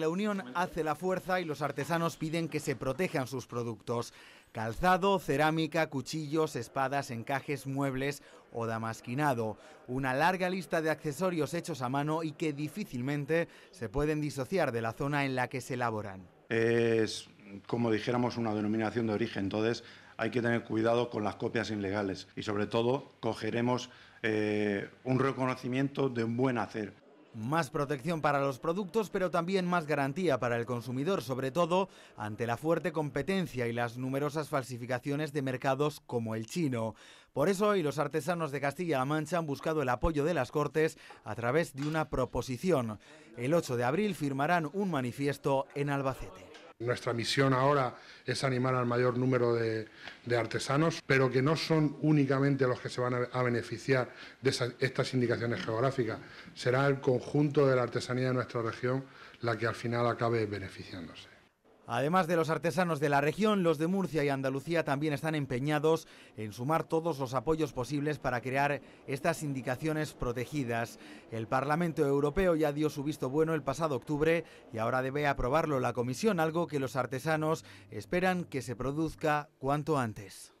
La unión hace la fuerza y los artesanos piden que se protejan sus productos. Calzado, cerámica, cuchillos, espadas, encajes, muebles o damasquinado. Una larga lista de accesorios hechos a mano y que difícilmente se pueden disociar de la zona en la que se elaboran. Es, como dijéramos, una denominación de origen, entonces hay que tener cuidado con las copias ilegales y sobre todo cogeremos eh, un reconocimiento de un buen hacer. Más protección para los productos, pero también más garantía para el consumidor, sobre todo ante la fuerte competencia y las numerosas falsificaciones de mercados como el chino. Por eso hoy los artesanos de Castilla-La Mancha han buscado el apoyo de las Cortes a través de una proposición. El 8 de abril firmarán un manifiesto en Albacete. Nuestra misión ahora es animar al mayor número de, artesanos, pero que no son únicamente los que se van a, beneficiar de estas indicaciones geográficas. Será el conjunto de la artesanía de nuestra región la que al final acabe beneficiándose. Además de los artesanos de la región, los de Murcia y Andalucía también están empeñados en sumar todos los apoyos posibles para crear estas indicaciones protegidas. El Parlamento Europeo ya dio su visto bueno el pasado octubre y ahora debe aprobarlo la Comisión, algo que los artesanos esperan que se produzca cuanto antes.